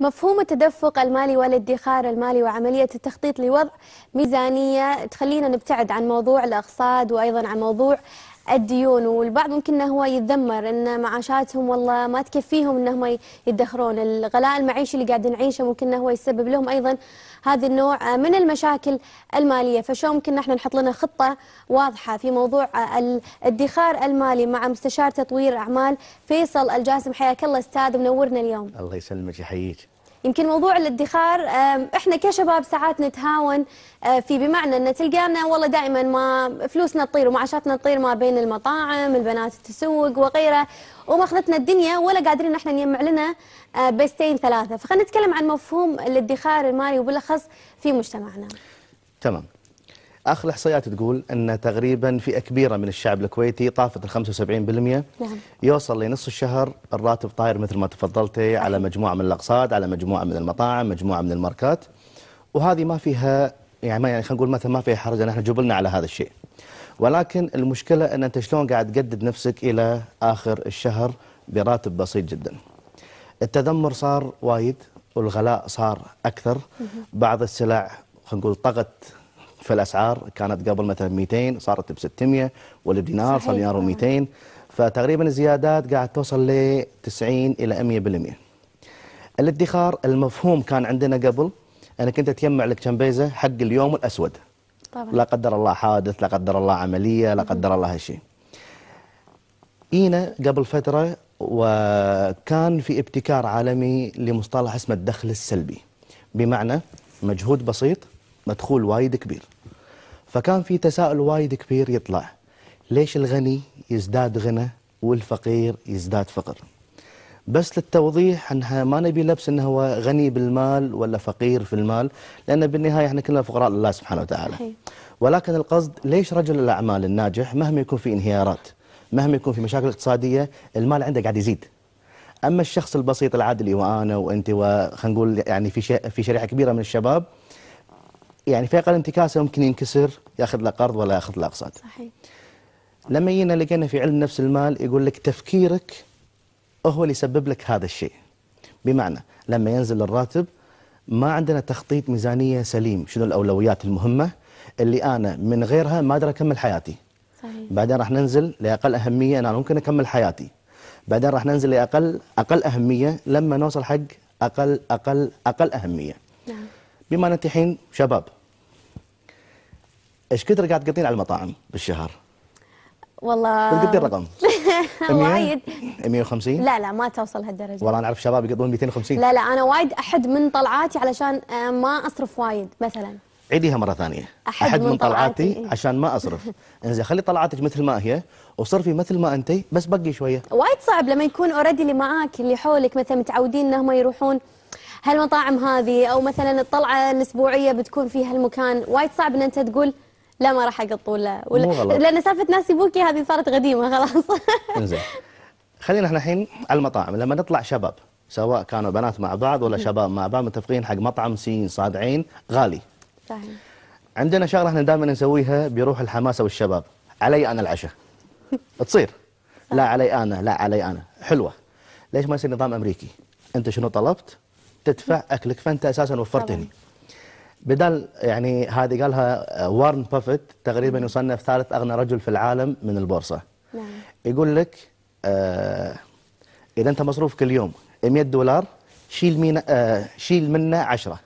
مفهوم التدفق المالي والادخار المالي وعملية التخطيط لوضع ميزانية تخلينا نبتعد عن موضوع الأقساط وأيضا عن موضوع الديون والبعض ممكن هو يتذمر ان معاشاتهم والله ما تكفيهم انهم يدخرون الغلاء المعيشي اللي قاعد نعيشه ممكن هو يسبب لهم ايضا هذا النوع من المشاكل الماليه فشو ممكن احنا نحط لنا خطه واضحه في موضوع الادخار المالي مع مستشار تطوير اعمال فيصل الجاسم حياك الله استاذ منورنا اليوم الله يسلمك يحييك يمكن موضوع الادخار احنا كشباب ساعات نتهاون آه، في بمعنى ان تلقانا والله دائما ما فلوسنا تطير ومعاشاتنا تطير ما بين المطاعم، البنات تسوق وغيره وماخذتنا الدنيا ولا قادرين احنا نجمع لنا آه، بيستين ثلاثه، فخلينا نتكلم عن مفهوم الادخار المالي وبالاخص في مجتمعنا. تمام. اخر الاحصائيات تقول ان تقريبا فئه كبيره من الشعب الكويتي طافت ال 75% نعم. يوصل لنص الشهر الراتب طاير مثل ما تفضلتي على مجموعه من الاقساط على مجموعه من المطاعم مجموعه من الماركات وهذه ما فيها يعني ما يعني خلينا نقول مثلا ما فيها حرج احنا جبلنا على هذا الشيء ولكن المشكله ان انت شلون قاعد تقدد نفسك الى اخر الشهر براتب بسيط جدا التذمر صار وايد والغلاء صار اكثر بعض السلع خلينا نقول طغت فالاسعار كانت قبل مثلا 200 صارت ب 600 والدينار بدينار صار دينار آه. و200 فتقريبا الزيادات قاعد توصل ل 90 الى 100% الادخار المفهوم كان عندنا قبل انا كنت اتجمع لك شمبيزه حق اليوم الاسود طبعا. لا قدر الله حادث لا قدر الله عمليه لا قدر الله هالشيء اينا قبل فتره وكان في ابتكار عالمي لمصطلح اسمه الدخل السلبي بمعنى مجهود بسيط مدخول وايد كبير فكان في تساؤل وايد كبير يطلع ليش الغني يزداد غنى والفقير يزداد فقر بس للتوضيح انها ما نبي لبس انه هو غني بالمال ولا فقير في المال لان بالنهايه احنا كلنا فقراء لله سبحانه وتعالى ولكن القصد ليش رجل الاعمال الناجح مهما يكون في انهيارات مهما يكون في مشاكل اقتصاديه المال عنده قاعد يزيد اما الشخص البسيط العادي اللي وانا وانت وخلينا نقول يعني في في شريحه كبيره من الشباب يعني فيقل انتكاسه ممكن ينكسر ياخذ له قرض ولا ياخذ له اقساط. صحيح. لما جينا لقينا في علم نفس المال يقول لك تفكيرك هو اللي يسبب لك هذا الشيء. بمعنى لما ينزل الراتب ما عندنا تخطيط ميزانيه سليم، شنو الاولويات المهمه اللي انا من غيرها ما اقدر اكمل حياتي. صحيح. بعدين راح ننزل لاقل اهميه انا ممكن اكمل حياتي. بعدين راح ننزل لاقل اقل اهميه لما نوصل حق اقل اقل اقل اهميه. بما ان انت الحين شباب ايش كثر قاعد تقضين على المطاعم بالشهر؟ والله قدي الرقم وايد 150 لا لا ما توصل هالدرجه والله انا اعرف شباب يقضون 250 لا لا انا وايد احد من طلعاتي علشان آه، ما اصرف وايد مثلا عيديها مره ثانيه احد, أحد من, من طلعاتي إيه؟ عشان ما اصرف انزين خلي طلعاتك مثل ما هي وصرفي مثل ما انت بس بقي شويه وايد صعب لما يكون اوريدي اللي معاك اللي حولك مثلا متعودين انهم يروحون هالمطاعم هذه او مثلا الطلعه الاسبوعيه بتكون في هالمكان وايد صعب ان انت تقول لا ما راح اقط ولا لان سالفه ناس يبوكي هذه صارت قديمه خلاص زين خلينا احنا الحين على المطاعم لما نطلع شباب سواء كانوا بنات مع بعض ولا شباب مع بعض متفقين حق مطعم سين صاد عين غالي صحيح عندنا شغله احنا دائما نسويها بروح الحماسه والشباب علي انا العشاء تصير لا علي انا لا علي انا حلوه ليش ما يصير نظام امريكي انت شنو طلبت تدفع اكلك فانت اساسا وفرتني بدل يعني هذه قالها وارن بافيت تقريبا يصنف ثالث اغنى رجل في العالم من البورصه نعم. يقول لك آه اذا انت مصروفك اليوم 100 دولار شيل مين آه شيل منه 10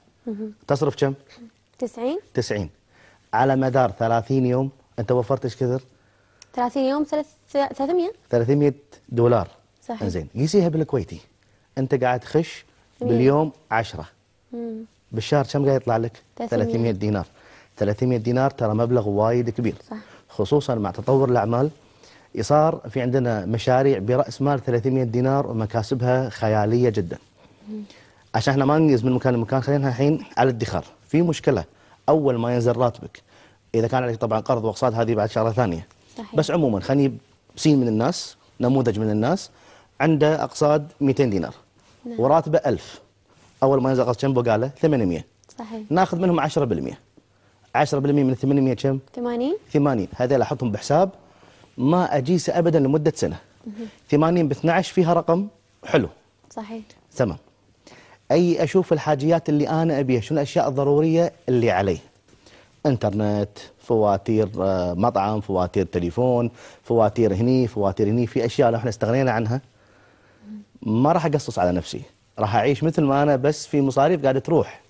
تصرف كم 90 90 على مدار 30 يوم انت وفرت ايش كثر 30 يوم 300 300 دولار صحيح زين يسيها بالكويتي انت قاعد تخش باليوم 10 بالشهر كم قاعد يطلع لك 300 دينار 300 دينار ترى مبلغ وايد كبير صح. خصوصا مع تطور الاعمال صار في عندنا مشاريع براس مال 300 دينار ومكاسبها خياليه جدا عشان احنا ما ننجز من مكان لمكان خلينا الحين على الادخار في مشكله اول ما ينزل راتبك اذا كان عليك طبعا قرض واقساط هذه بعد شغله ثانيه صحيح. بس عموما خليني سين من الناس نموذج من الناس عنده اقساط 200 دينار نعم. وراتبه 1000 اول ما نزل قسط جنبه قال له 800 صحيح ناخذ منهم 10% 10% من 800 كم؟ 80 80 هذول احطهم بحساب ما اجيسه ابدا لمده سنه 80 ب 12 فيها رقم حلو صحيح تمام اي اشوف الحاجيات اللي انا ابيها شنو الاشياء الضروريه اللي علي انترنت فواتير آه، مطعم فواتير تليفون فواتير هني فواتير هني في اشياء احنا استغنينا عنها ما راح اقصص على نفسي راح اعيش مثل ما انا بس في مصاريف قاعده تروح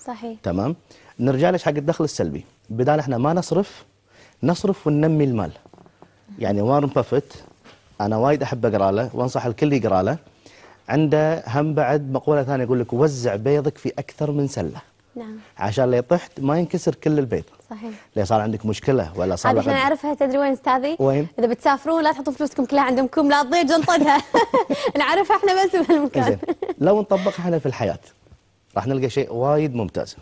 صحيح تمام نرجع لك حق الدخل السلبي بدال احنا ما نصرف نصرف وننمي المال يعني وارن بافيت انا وايد احب اقرا له وانصح الكل يقرا له عنده هم بعد مقوله ثانيه يقول لك وزع بيضك في اكثر من سله نعم عشان لو طحت ما ينكسر كل البيت صحيح لو صار عندك مشكله ولا صار هذه عشان نعرفها تدري وين استاذي؟ وين؟ اذا بتسافرون لا تحطوا فلوسكم كلها عندكم لا تضيع جنطتها نعرفها احنا بس بهالمكان زين لو نطبقها احنا في الحياه راح نلقى شيء وايد ممتاز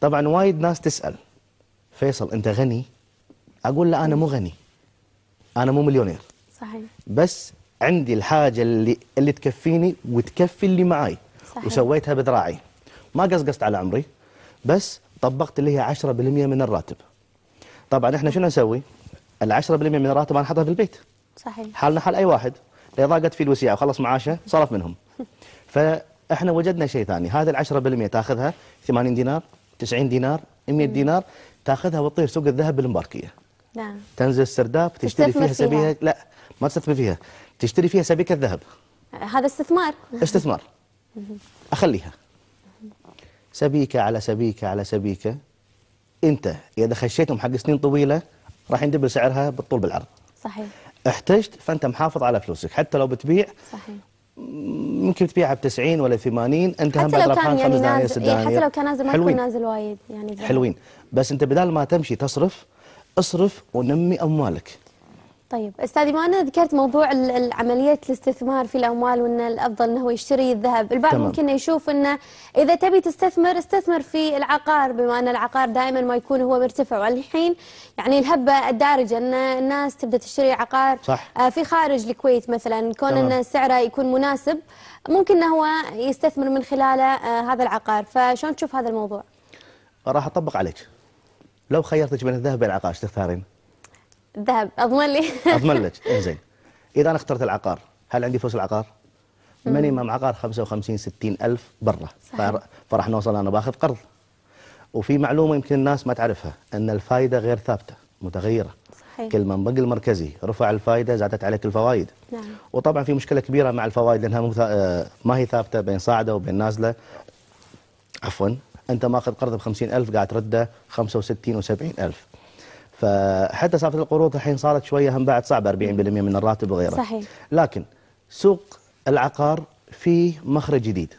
طبعا وايد ناس تسال فيصل انت غني؟ اقول لا انا مو غني انا مو مليونير صحيح بس عندي الحاجه اللي اللي تكفيني وتكفي اللي معاي صحيح. وسويتها بذراعي ما قصقصت على عمري بس طبقت اللي هي 10% من الراتب طبعا احنا شنو نسوي ال 10% من الراتب انا حاطها في البيت صحيح حالنا حال اي واحد اللي ضاقت فيه الوسيعه وخلص معاشه صرف منهم فاحنا وجدنا شيء ثاني هذه ال 10% تاخذها 80 دينار 90 دينار 100 دينار تاخذها وتطير سوق الذهب بالمباركيه نعم تنزل السرداب تشتري فيها سبيكه لا ما تستثمر فيها تشتري فيها سبيكه ذهب هذا استثمار استثمار اخليها سبيكة على سبيكة على سبيكة أنت إذا خشيتهم حق سنين طويلة راح يندبل سعرها بالطول بالعرض صحيح احتجت فأنت محافظ على فلوسك حتى لو بتبيع صحيح ممكن تبيعها ب 90 ولا 80 انت هم بعد ربحان يعني خمس دنانير ست دنانير حتى لو كان نازل ما يكون نازل وايد يعني حلوين بس انت بدال ما تمشي تصرف اصرف ونمي اموالك طيب استاذي ما انا ذكرت موضوع عمليه الاستثمار في الاموال وان الافضل انه يشتري الذهب، البعض ممكن يشوف انه اذا تبي تستثمر استثمر في العقار بما ان العقار دائما ما يكون هو مرتفع والحين يعني الهبه الدارجه ان الناس تبدا تشتري عقار صح. آه، في خارج الكويت مثلا كون ان سعره يكون مناسب ممكن انه هو يستثمر من خلاله آه، هذا العقار، فشلون تشوف هذا الموضوع؟ راح اطبق عليك. لو خيرتك بين الذهب والعقار ايش تختارين؟ ذهب اضمن لي اضمن لك زين اذا انا اخترت العقار هل عندي فلوس العقار؟ ماني مع عقار 55 60 الف برا فراح نوصل انا باخذ قرض وفي معلومه يمكن الناس ما تعرفها ان الفائده غير ثابته متغيره صحيح. كل ما البنك المركزي رفع الفائده زادت عليك الفوائد نعم. وطبعا في مشكله كبيره مع الفوائد لانها مثا... آه، ما هي ثابته بين صاعده وبين نازله عفوا انت ماخذ قرض ب 50000 قاعد ترده 65 و70000 فحتى سالفه القروض الحين صارت شويه هم بعد صعبه 40% من الراتب وغيره صحيح لكن سوق العقار فيه مخرج جديد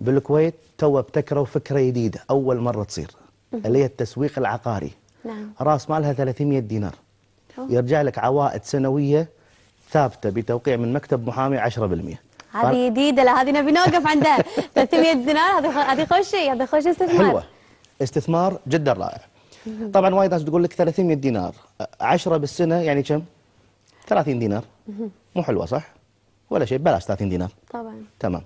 بالكويت تو ابتكروا فكره جديده اول مره تصير اللي هي التسويق العقاري نعم راس مالها 300 دينار أوه. يرجع لك عوائد سنويه ثابته بتوقيع من مكتب محامي 10% هذه جديده هذه نبي نوقف عندها 300 دينار هذه هذه خوش شيء هذه خوش استثمار حلوه استثمار جدا رائع طبعا وايد ناس تقول لك 300 دينار 10 بالسنه يعني كم 30 دينار مو حلوه صح ولا شيء بلاش 30 دينار طبعا تمام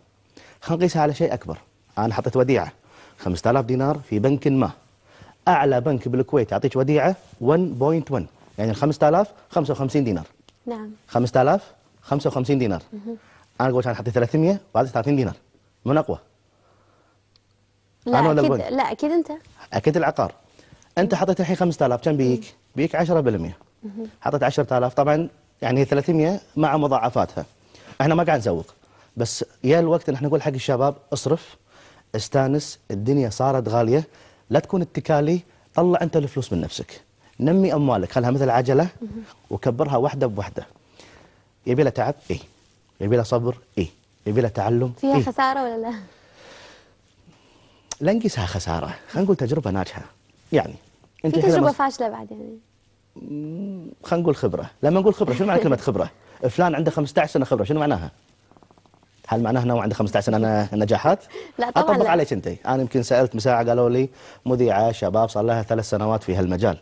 خلينا نقيسها على شيء اكبر انا حطيت وديعه 5000 دينار في بنك ما اعلى بنك بالكويت يعطيك وديعه 1.1 يعني 5000 55 دينار نعم 5000 55 دينار انا اقول انا حطيت 300 وهذه 30 دينار من اقوى لا انا ولا اكيد البنك. لا اكيد انت اكيد العقار انت حطيت الحين 5000 كم بيك؟ بيك 10% حطيت 10000 طبعا يعني 300 مع مضاعفاتها احنا ما قاعد نسوق بس يا الوقت ان احنا نقول حق الشباب اصرف استانس الدنيا صارت غاليه لا تكون اتكالي طلع انت الفلوس من نفسك نمي اموالك خلها مثل عجله وكبرها واحده بواحده يبي لها تعب اي يبي لها صبر اي يبي لها تعلم فيها إيه؟ خساره ولا لا؟ لا نقيسها خساره خلينا نقول تجربه ناجحه يعني في تجربه فاشله بعد يعني خلينا نقول خبره لما نقول خبره شنو معنى كلمه خبره فلان عنده 15 سنه خبره شنو معناها هل معناه انه عنده 15 سنه نجاحات؟ لا طبعا اطبق لا. عليك انت، انا يمكن سالت مساعة قالوا لي مذيعه شباب صار لها ثلاث سنوات في هالمجال.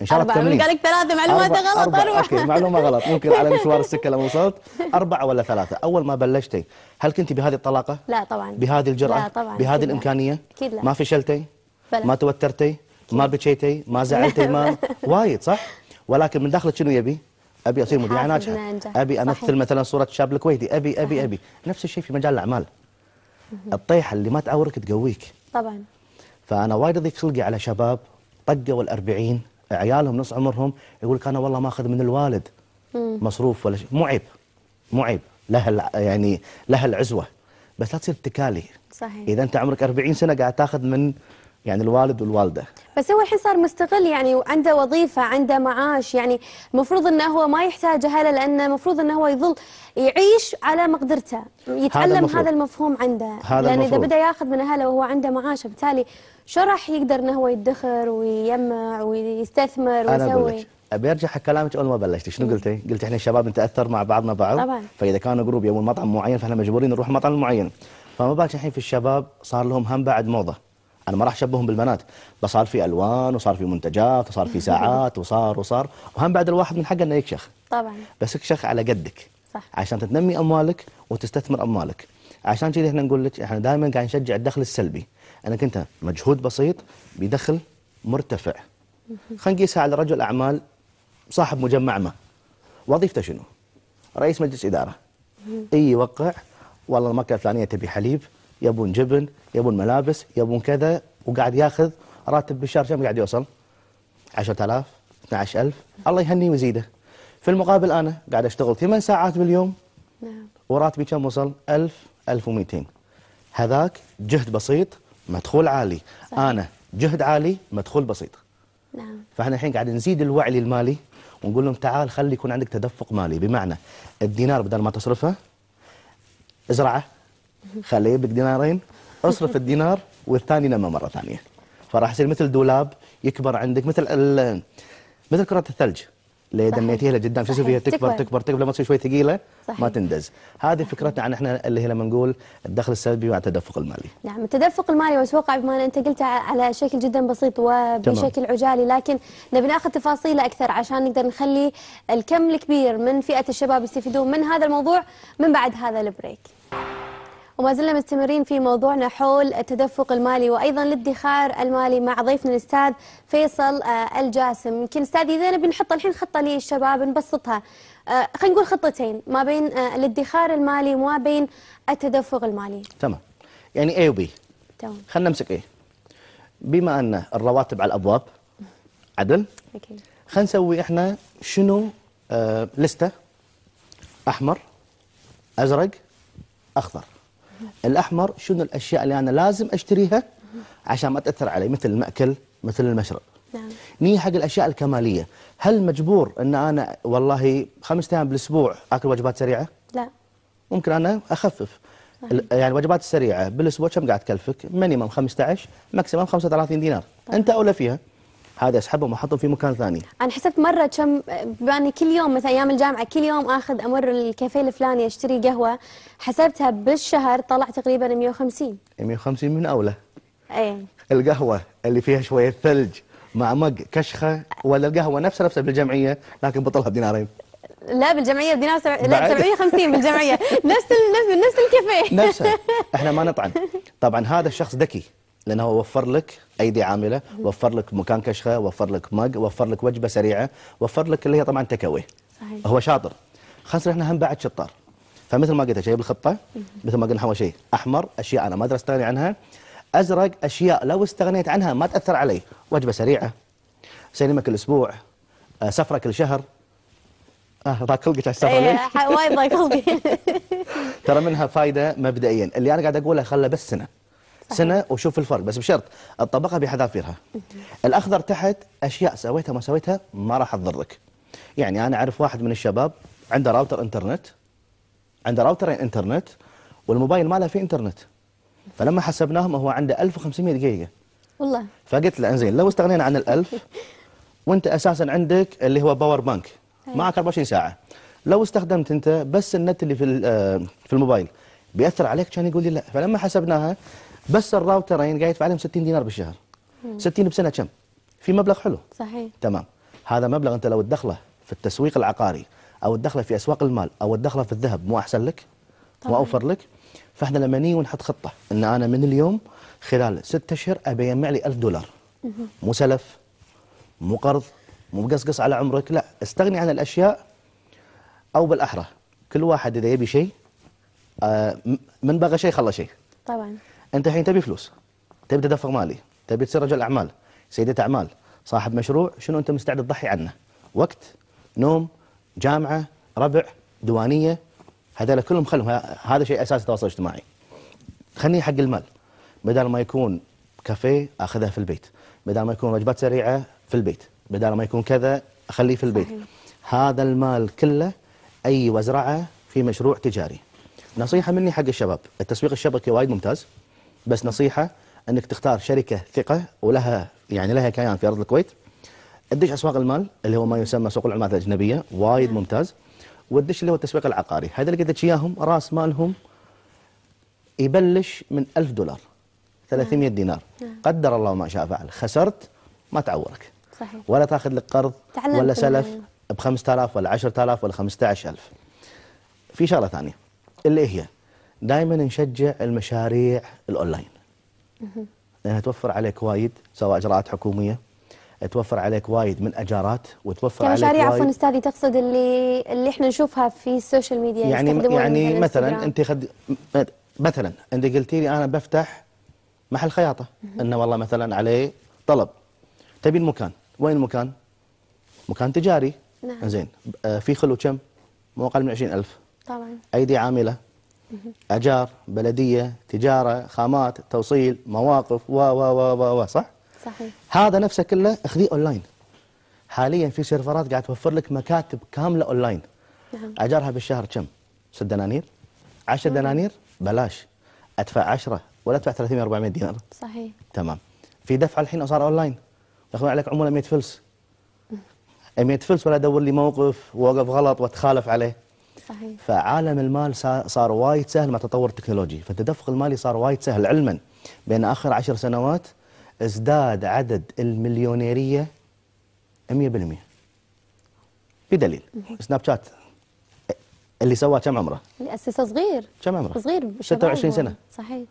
ان شاء الله تكملين قال لك ثلاثه معلومات غلط أربع. أربع. اوكي معلومه غلط ممكن على مشوار السكه لما وصلت اربعه ولا ثلاثه، اول ما بلشتي هل كنت بهذه الطلاقه؟ لا طبعا بهذه الجرأه؟ لا طبعا بهذه الامكانيه؟ اكيد لا ما فشلتي؟ بلا. ما توترتي؟ ما بكيتي طيب. ما زعلتي ما وايد صح ولكن من داخلك شنو يبي ابي اصير مذيعه ناجحه ابي امثل صحيح. مثلا صوره شاب الكويتي ابي ابي صحيح. ابي نفس الشيء في مجال الاعمال الطيحه اللي ما تعورك تقويك طبعا فانا وايد اضيق خلقي على شباب طقوا ال40 عيالهم نص عمرهم يقول لك انا والله ما اخذ من الوالد مصروف ولا شيء مو عيب مو عيب لها يعني لها العزوه بس لا تصير اتكالي صحيح اذا انت عمرك 40 سنه قاعد تاخذ من يعني الوالد والوالده بس هو الحين صار مستقل يعني وعنده وظيفه عنده معاش يعني المفروض انه هو ما يحتاج اهله لانه المفروض انه هو يظل يعيش على مقدرته يتعلم هذا, هذا المفهوم عنده هذا لان اذا بدا ياخذ من اهله وهو عنده معاش بالتالي شو راح يقدر انه هو يدخر ويجمع ويستثمر ويسوي أنا بلش. ابي ارجع حق كلامك اول ما بلشت شنو قلتي؟ قلت احنا الشباب نتاثر مع بعضنا بعض طبعا فاذا كانوا جروب يبون مطعم معين فاحنا مجبورين نروح مطعم معين فما بالك الحين في الشباب صار لهم هم بعد موضه انا ما راح اشبههم بالبنات بس صار في الوان وصار في منتجات وصار في ساعات وصار وصار وهم بعد الواحد من حقه انه يكشخ طبعا بس اكشخ على قدك صح عشان تنمي اموالك وتستثمر اموالك عشان كذا احنا نقول لك احنا دائما قاعد نشجع الدخل السلبي انك انت مجهود بسيط بدخل مرتفع خلينا نقيسها على رجل اعمال صاحب مجمع ما وظيفته شنو؟ رئيس مجلس اداره اي يوقع والله المكه الفلانيه تبي حليب يبون جبن يبون ملابس يبون كذا وقاعد ياخذ راتب بالشهر كم قاعد يوصل 10000 12000 الله يهنيه ويزيده في المقابل انا قاعد اشتغل 8 ساعات باليوم نعم وراتبي كم وصل 1000 1200 هذاك جهد بسيط مدخول عالي صحيح. انا جهد عالي مدخول بسيط نعم فاحنا الحين قاعد نزيد الوعي المالي ونقول لهم تعال خلي يكون عندك تدفق مالي بمعنى الدينار بدل ما تصرفه ازرعه خليه يبك دينارين اصرف الدينار والثاني نمى مره ثانيه فراح يصير مثل دولاب يكبر عندك مثل مثل كره الثلج اللي دميتيها لقدام شو فيها تكبر, تكبر تكبر تكبر لما تصير شوي ثقيله ما تندز هذه فكرتنا عن احنا اللي هي لما نقول الدخل السلبي مع التدفق المالي نعم التدفق المالي واتوقع بما انت قلت على شكل جدا بسيط وبشكل عجالي لكن نبي ناخذ تفاصيل اكثر عشان نقدر نخلي الكم الكبير من فئه الشباب يستفيدون من هذا الموضوع من بعد هذا البريك وما زلنا مستمرين في موضوعنا حول التدفق المالي وايضا الادخار المالي مع ضيفنا الاستاذ فيصل آه، الجاسم يمكن استاذ اذا بنحط الحين خطه للشباب نبسطها آه، خلينا نقول خطتين ما بين آه، الادخار المالي وما بين التدفق المالي تمام يعني اي وبي تمام خلينا نمسك ايه بما ان الرواتب على الابواب عدل اكيد خلينا نسوي احنا شنو آه لسته احمر ازرق اخضر الاحمر شنو الاشياء اللي انا لازم اشتريها عشان ما تاثر علي مثل الماكل مثل المشرب نعم نيجي حق الاشياء الكماليه هل مجبور ان انا والله خمس ايام بالاسبوع اكل وجبات سريعه لا ممكن انا اخفف صحيح. يعني الوجبات السريعه بالاسبوع كم قاعد تكلفك؟ مينيمم 15 ماكسيمم 35 دينار صحيح. انت اولى فيها هذا اسحبهم واحطهم في مكان ثاني انا حسبت مره كم باني يعني كل يوم مثلا ايام الجامعه كل يوم اخذ امر الكافيه الفلاني اشتري قهوه حسبتها بالشهر طلع تقريبا 150 150 من اولى اي القهوه اللي فيها شويه ثلج مع مق كشخه ولا القهوه نفسها نفسها بالجمعيه لكن بطلها بدينارين لا بالجمعيه بدينار سبع... لا 750 بالجمعيه نفس ال... نفس نفس الكافيه نفسها احنا ما نطعن طبعا هذا الشخص ذكي لأنه وفر لك أيدي عاملة وفر لك مكان كشخة وفر لك مق، وفر لك وجبة سريعة وفر لك اللي هي طبعا تكوي صحيح. هو شاطر خاصة احنا هم بعد شطار فمثل ما قلت جايب الخطة مثل ما قلنا هو شيء أحمر أشياء أنا ما أقدر أستغني عنها أزرق أشياء لو استغنيت عنها ما تأثر علي وجبة سريعة سينما كل أسبوع آه، سفرة كل شهر اه ضاق خلقك على السفره ليش؟ إيه، وايد ضاق خلقي ترى منها فائده مبدئيا اللي انا قاعد اقوله خله بس سنه سنه وشوف الفرق بس بشرط الطبقه بحذافيرها الاخضر تحت اشياء سويتها ما سويتها ما راح تضرك يعني انا اعرف واحد من الشباب عنده راوتر انترنت عنده راوترين انترنت والموبايل ماله فيه انترنت فلما حسبناهم هو عنده 1500 دقيقه والله فقلت له انزين لو استغنينا عن ال1000 وانت اساسا عندك اللي هو باور أيوة. بانك معك 24 ساعه لو استخدمت انت بس النت اللي في آه، في الموبايل بياثر عليك كان يقول لي لا فلما حسبناها بس الراوترين قاعد يدفع لهم 60 دينار بالشهر 60 بسنه كم في مبلغ حلو صحيح تمام هذا مبلغ انت لو تدخله في التسويق العقاري او تدخله في اسواق المال او تدخله في الذهب مو احسن لك طبعا. مو اوفر لك فاحنا لما نيجي ونحط خطه ان انا من اليوم خلال ست اشهر ابي يجمع لي 1000 دولار مو سلف مو قرض مو مقصقص على عمرك لا استغني عن الاشياء او بالاحرى كل واحد اذا يبي شيء آه، من بغى شيء خلى شيء طبعا انت الحين تبي فلوس تبي تدفق مالي تبي تصير رجل اعمال سيده اعمال صاحب مشروع شنو انت مستعد تضحي عنه وقت نوم جامعه ربع ديوانيه هذول كلهم خلهم هذا شيء اساسي التواصل الاجتماعي خليه حق المال بدل ما يكون كافيه اخذها في البيت بدل ما يكون وجبات سريعه في البيت بدل ما يكون كذا اخليه في البيت صحيح. هذا المال كله اي وزرعه في مشروع تجاري نصيحه مني حق الشباب التسويق الشبكي وايد ممتاز بس نصيحه انك تختار شركه ثقه ولها يعني لها كيان في ارض الكويت تدش اسواق المال اللي هو ما يسمى سوق العملات الاجنبيه وايد ممتاز وادش اللي هو التسويق العقاري هذا اللي قلت اياهم راس مالهم يبلش من 1000 دولار 300 دينار نعم. نعم. قدر الله ما شاء فعل خسرت ما تعورك صحيح ولا تاخذ لك قرض ولا سلف يعني. ب 5000 ولا 10000 ولا 15000 في شغله ثانيه اللي هي دائما نشجع المشاريع الاونلاين لانها توفر عليك وايد سواء اجراءات حكوميه توفر عليك وايد من اجارات وتوفر يعني عليك مشاريع عفوا استاذي تقصد اللي اللي احنا نشوفها في السوشيال ميديا يعني يعني مثلا انت خد مثلا انت قلتي لي انا بفتح محل خياطه انه والله مثلا عليه طلب تبين مكان وين المكان؟ مكان تجاري نعم زين آه، في خلو كم؟ مو اقل من 20000 طبعا ايدي عامله اجار بلديه تجاره خامات توصيل مواقف و و و و صح صحيح هذا نفسه كله اخذيه اونلاين حاليا في سيرفرات قاعد توفر لك مكاتب كامله اونلاين نعم اجارها بالشهر كم 6 دنانير 10 دنانير بلاش ادفع 10 ولا ادفع 300 400 دينار صحيح تمام في دفعه الحين صار اونلاين ياخذون عليك عموله 100 فلس 100 فلس ولا ادور لي موقف ووقف غلط واتخالف عليه صحيح. فعالم المال صار وايد سهل مع التطور التكنولوجي فالتدفق المالي صار وايد سهل علما بأن آخر عشر سنوات ازداد عدد المليونيرية 100% بدليل سناب شات اللي سواه كم عمره؟ اللي أسسه صغير كم عمره؟ صغير 26 سنة صحيح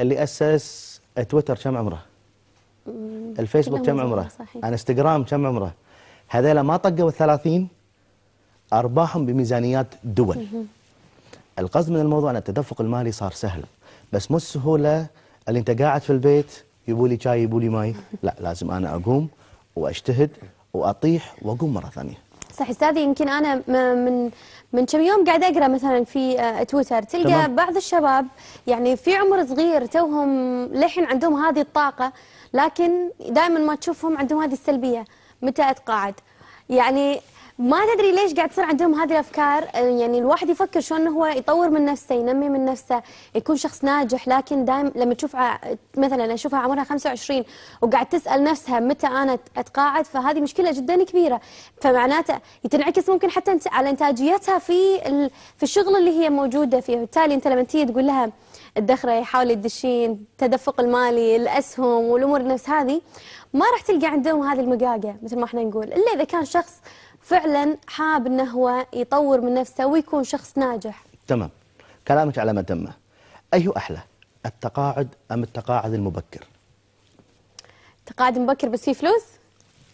اللي أسس تويتر كم عمره؟ الفيسبوك كم عمره؟ انستغرام كم عمره؟ هذيلا ما طقوا ال 30 أرباحهم بميزانيات دول القصد من الموضوع أن التدفق المالي صار سهل بس مو السهولة اللي أنت قاعد في البيت يبوا لي شاي يبوا لي ماي لا لازم أنا أقوم وأجتهد وأطيح وأقوم مرة ثانية صح استاذي يمكن انا من من كم يوم قاعد اقرا مثلا في آه، تويتر تلقى تمام. بعض الشباب يعني في عمر صغير توهم للحين عندهم هذه الطاقه لكن دائما ما تشوفهم عندهم هذه السلبيه متى اتقاعد يعني ما تدري ليش قاعد تصير عندهم هذه الافكار أه، يعني الواحد يفكر شلون هو يطور من نفسه ينمي من نفسه يكون شخص ناجح لكن دائما لما تشوف مثلا اشوفها عمرها 25 وقاعد تسال نفسها متى انا اتقاعد فهذه مشكله جدا كبيره فمعناته تنعكس ممكن حتى على انتاجيتها في في الشغل اللي هي موجوده فيه وبالتالي انت لما تيجي تقول لها الدخره يحاول الدشين التدفق المالي الاسهم والامور نفس هذه ما راح تلقى عندهم هذه المقاقه مثل ما احنا نقول الا اذا كان شخص فعلا حاب انه هو يطور من نفسه ويكون شخص ناجح تمام كلامك على ما تمه اي احلى التقاعد ام التقاعد المبكر تقاعد مبكر بس في فلوس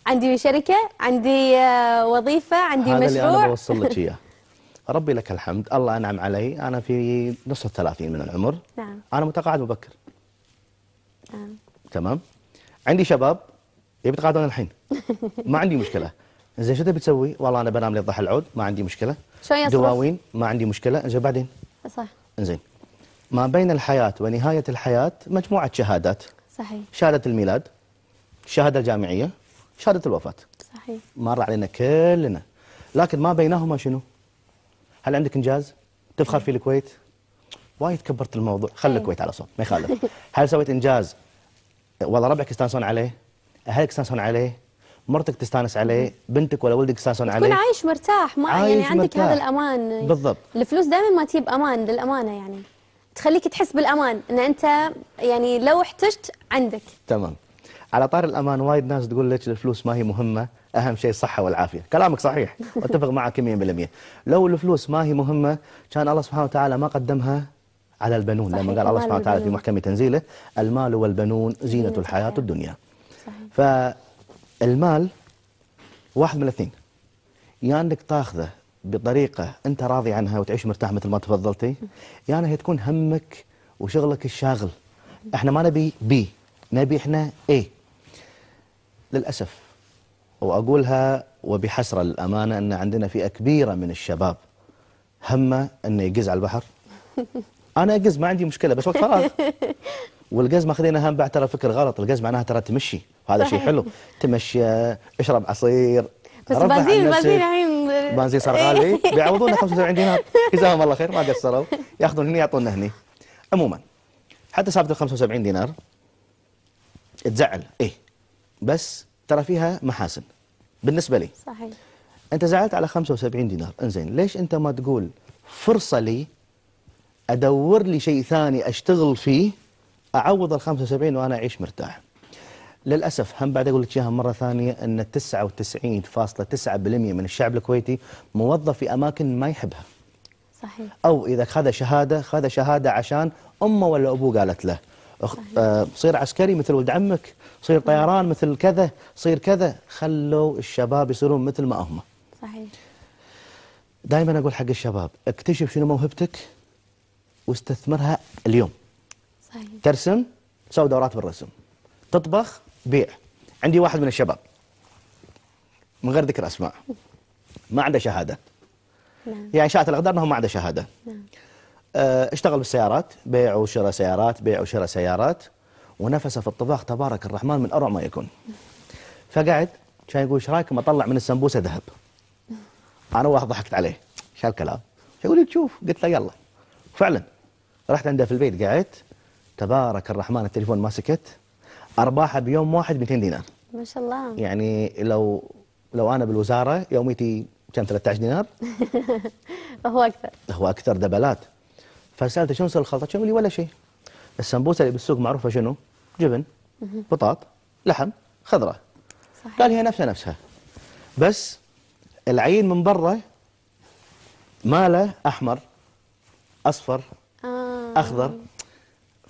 عندي شركه عندي آه، وظيفه عندي هذا مشروع هذا اللي انا لك اياه ربي لك الحمد الله انعم علي انا في نصف الثلاثين من العمر نعم انا متقاعد مبكر نعم تمام عندي شباب يبي يتقاعدون الحين ما عندي مشكله زين شو تبي تسوي؟ والله انا بنام للضحى العود ما عندي مشكله شلون دواوين ما عندي مشكله زين بعدين صح زين ما بين الحياه ونهايه الحياه مجموعه شهادات صحيح شهاده الميلاد شهاده الجامعيه شهاده الوفاه صحيح مر علينا كلنا لكن ما بينهما شنو؟ هل عندك انجاز؟ تفخر في الكويت؟ وايد كبرت الموضوع خلي الكويت على صوت ما يخالف هل سويت انجاز والله ربعك يستانسون عليه؟ اهلك يستانسون عليه؟ مرتك تستانس عليه بنتك ولا ولدك يستانسون عليه تكون عايش مرتاح ما يعني عايش يعني عندك مرتاح. هذا الامان بالضبط الفلوس دائما ما تجيب امان للامانه يعني تخليك تحس بالامان ان انت يعني لو احتجت عندك تمام على طار الامان وايد ناس تقول لك الفلوس ما هي مهمه اهم شيء الصحه والعافيه كلامك صحيح واتفق معك 100% لو الفلوس ما هي مهمه كان الله سبحانه وتعالى ما قدمها على البنون لما قال الله سبحانه وتعالى في محكمه تنزيله المال والبنون زينه الحياه الدنيا صحيح. المال واحد من الاثنين يا يعني انك تاخذه بطريقه انت راضي عنها وتعيش مرتاح مثل ما تفضلتي يا يعني هي تكون همك وشغلك الشاغل احنا ما نبي بي نبي احنا اي للاسف واقولها وبحسره للامانه ان عندنا فئه كبيره من الشباب همه انه يقز على البحر انا اقز ما عندي مشكله بس وقت فراغ والجاز ماخذينها هم بعد ترى فكر غلط الجاز معناها ترى تمشي وهذا شيء حلو تمشي اشرب عصير بس بنزين بنزين الحين بنزين صار إيه. غالي بيعوضونا 75 دينار جزاهم الله خير ما قصروا ياخذون هني يعطونا هني عموما حتى سالفه ال 75 دينار تزعل ايه بس ترى فيها محاسن بالنسبه لي صحيح انت زعلت على 75 دينار انزين ليش انت ما تقول فرصه لي ادور لي شيء ثاني اشتغل فيه اعوض ال 75 وانا اعيش مرتاح للاسف هم بعد اقول لك اياها مره ثانيه ان 99.9% من الشعب الكويتي موظف في اماكن ما يحبها صحيح او اذا خذ شهاده خذ شهاده عشان امه ولا ابوه قالت له أخ... آه صير عسكري مثل ولد عمك صير نعم. طيران مثل كذا صير كذا خلوا الشباب يصيرون مثل ما هم صحيح دائما اقول حق الشباب اكتشف شنو موهبتك واستثمرها اليوم صحيح. ترسم تسوي دورات بالرسم تطبخ بيع عندي واحد من الشباب من غير ذكر اسماء ما عنده شهاده نعم. يعني شاءت الاقدار انه ما عنده شهاده نعم. آه، اشتغل بالسيارات بيع وشراء سيارات بيع وشراء سيارات ونفسه في الطباخ تبارك الرحمن من اروع ما يكون فقعد كان يقول ايش رايكم اطلع من السمبوسه ذهب انا واحد ضحكت عليه ايش هالكلام يقول لي تشوف قلت له يلا فعلا رحت عنده في البيت قعدت تبارك الرحمن التليفون ما سكت ارباحها بيوم واحد 200 دينار ما شاء الله يعني لو لو انا بالوزاره يوميتي كم 13 دينار هو اكثر هو اكثر دبلات فسالته شنو سر الخلطه؟ قال لي ولا شيء السمبوسه اللي بالسوق معروفه شنو؟ جبن بطاط لحم خضره صحيح. قال هي نفسها نفسها بس العين من برا ماله احمر اصفر آه. اخضر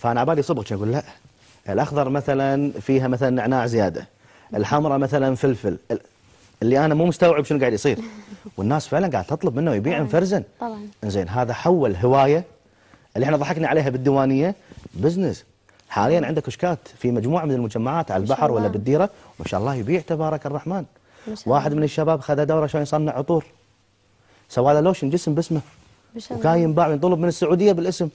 فانا عبالي صبغ اقول لا الاخضر مثلا فيها مثلا نعناع زياده الحمراء مثلا فلفل اللي انا مو مستوعب شنو قاعد يصير والناس فعلا قاعد تطلب منه ويبيع مفرزن طبعا زين هذا حول هوايه اللي احنا ضحكنا عليها بالديوانيه بزنس حاليا عندك كشكات في مجموعه من المجمعات على البحر ولا بالديره وما شاء الله يبيع تبارك الرحمن واحد من الشباب خذ دوره عشان يصنع عطور سوى له لوشن جسم باسمه وكان ينباع ينطلب من السعوديه بالاسم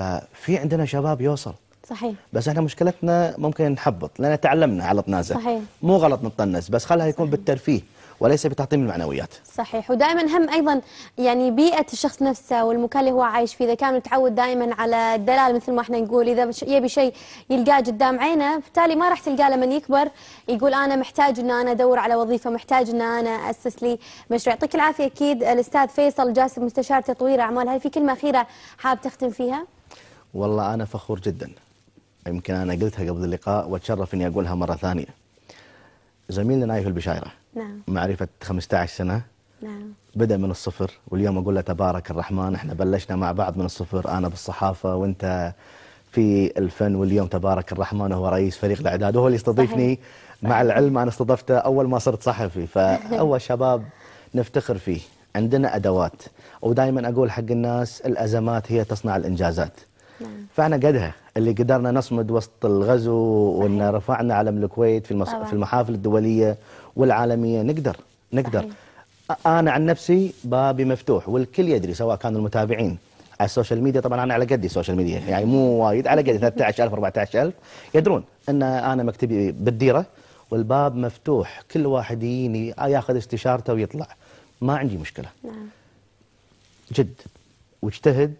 ففي عندنا شباب يوصل صحيح بس احنا مشكلتنا ممكن نحبط لان تعلمنا على طنازه صحيح مو غلط نطنز بس خلها يكون صحيح. بالترفيه وليس بتعطيم المعنويات صحيح ودائما هم ايضا يعني بيئه الشخص نفسه والمكان اللي هو عايش فيه اذا كان متعود دائما على الدلال مثل ما احنا نقول اذا يبي شيء يلقاه قدام عينه بالتالي ما راح تلقاه لما يكبر يقول انا محتاج ان انا ادور على وظيفه محتاج ان انا اسس لي مشروع يعطيك العافيه اكيد الاستاذ فيصل جاسم مستشار تطوير اعمال هل في كلمه اخيره حاب تختم فيها والله أنا فخور جدا يمكن أنا قلتها قبل اللقاء وأتشرف إني أقولها مرة ثانية زميلنا نايف البشايرة نعم معرفة 15 سنة نعم بدأ من الصفر واليوم أقول له تبارك الرحمن احنا بلشنا مع بعض من الصفر أنا بالصحافة وأنت في الفن واليوم تبارك الرحمن هو رئيس فريق الإعداد وهو اللي يستضيفني مع العلم أنا استضفته أول ما صرت صحفي فأول شباب نفتخر فيه عندنا أدوات ودائما أقول حق الناس الأزمات هي تصنع الإنجازات نعم. فاحنا قدها اللي قدرنا نصمد وسط الغزو وان رفعنا علم الكويت في المص... في المحافل الدوليه والعالميه نقدر نقدر صحيح. انا عن نفسي بابي مفتوح والكل يدري سواء كانوا المتابعين على السوشيال ميديا طبعا انا على قدي السوشيال ميديا يعني مو وايد على قدي 13000 14000 يدرون ان انا مكتبي بالديره والباب مفتوح كل واحد يجيني ياخذ استشارته ويطلع ما عندي مشكله نعم جد واجتهد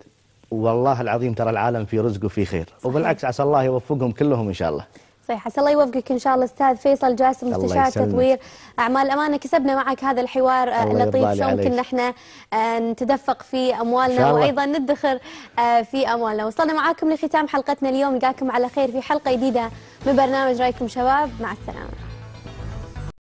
والله العظيم ترى العالم في رزق وفي خير صحيح. وبالعكس عسى الله يوفقهم كلهم إن شاء الله صحيح عسى الله يوفقك ان شاء الله استاذ فيصل جاسم مستشار تطوير اعمال الامانه كسبنا معك هذا الحوار آه، اللطيف شلون ممكن احنا آه، نتدفق في اموالنا وايضا ندخر آه، في اموالنا وصلنا معاكم لختام حلقتنا اليوم نلقاكم على خير في حلقه جديده من برنامج رايكم شباب مع السلامه